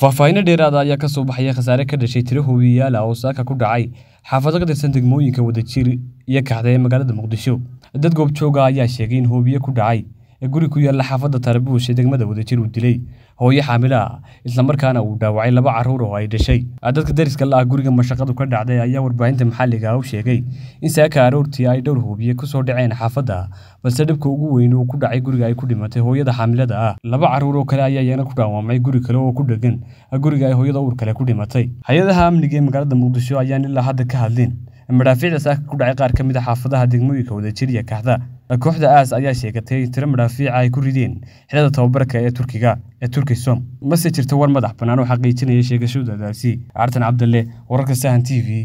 faahfaahino dheeraada ayaa ka soo baxaya khasaare ka dhashay tiro hubiyayaala oo saaka ku dhacay xaafado ka tirsan degmooyinka wadajiir iyo kaxda ee magaalada muqdisho dad goobjooga ayaa sheegay in hubiye ku dhacay ee guri ku yaalla xaafadda tarabuus ee degmada wadajir uu dilay hooyo xaamilo ah islamarkaana uu dhaawacay laba carruur oo ay dhashay ah, dadka dariska la ah guriga mashaqadu ka dhacday ayaa warbaahinta maxalliga ah u sheegay in saaka aroortii ay dhowr hubiye kusoo dhaceen xaafadda balse dhibka ugu weyn uu ku dhacay guriga ay ku dhimatay hooyada xaamilada ah laba caruur oo kale ayaa iyana ku dhaawacmay guri kale oo ku dhegan ah, guriga ay hooyada uur kale ku dhimatay hay-adaha amniga ee magaalada muqdisho ayaan ilaa hadda ka hadlin madhaafiicda saaka ku dhacay qaar ka mid a ah xaafadaha degmooyinka wadajir iyo kaxda kooxda aas ayaa sheegatay tiro madhaafiica ay ku rideen xilada tababarka ee turkiga ee turkisom mase jirto war madax bannaan oo xaqiijinaya sheegashadaadaasi cartan cabdalle wararka sahan t v